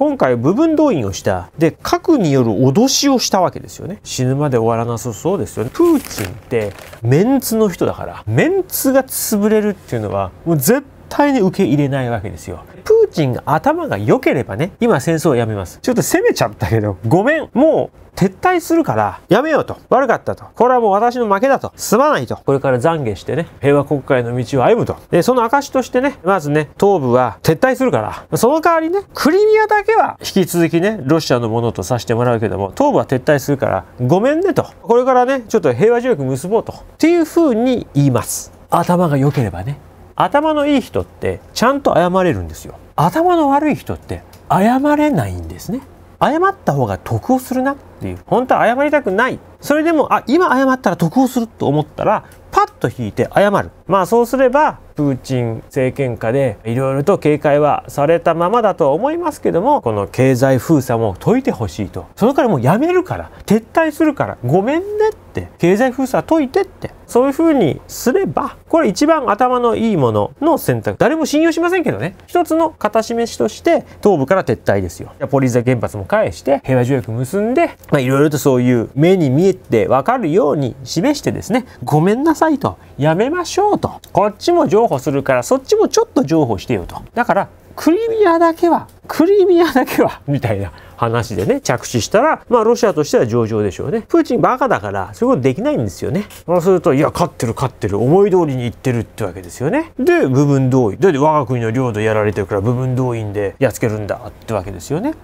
今回部分動員をした。で、核による脅しをしたわけですよね。死ぬまで終わらなさそうですよね。プーチンってメンツの人だから、メンツが潰れるっていうのは、もう絶対に受け入れないわけですよ。プチンが頭が良ければね、今戦争をやめます。ちょっと攻めちゃったけど、ごめん。もう撤退するから、やめようと。悪かったと。これはもう私の負けだと。すまないと。これから懺悔してね、平和国会の道を歩むと。で、その証としてね、まずね、東部は撤退するから、その代わりね、クリミアだけは引き続きね、ロシアのものとさせてもらうけども、東部は撤退するから、ごめんねと。これからね、ちょっと平和条約結ぼうと。っていう風に言います。頭が良ければね。頭のいい人ってちゃんと謝れるんですよ。頭の悪い人って謝れないんですね謝った方が得をするなっていう本当は謝りたくないそれでも、あ、今謝ったら得をすると思ったら、パッと引いて謝る。まあそうすれば、プーチン政権下でいろいろと警戒はされたままだとは思いますけども、この経済封鎖も解いてほしいと。そのからもうやめるから、撤退するから、ごめんねって、経済封鎖解いてって、そういうふうにすれば、これ一番頭のいいものの選択。誰も信用しませんけどね。一つの形示しとして、東部から撤退ですよ。ポリザ原発も返して、平和条約結んで、まあいろいろとそういう目に見えってわかるように示してですね、ごめんなさいと、やめましょうと。こっちも譲歩するから、そっちもちょっと譲歩してよと。だから、クリミアだけは、クリミアだけは、みたいな話でね、着手したら、まあロシアとしては上々でしょうね。プーチンバカだから、そういうことできないんですよね。そうすると、いや、勝ってる勝ってる、思い通りにいってるってわけですよね。で、部分動員。だって我が国の領土やられてるから部分動員でやっつけるんだってわけですよね。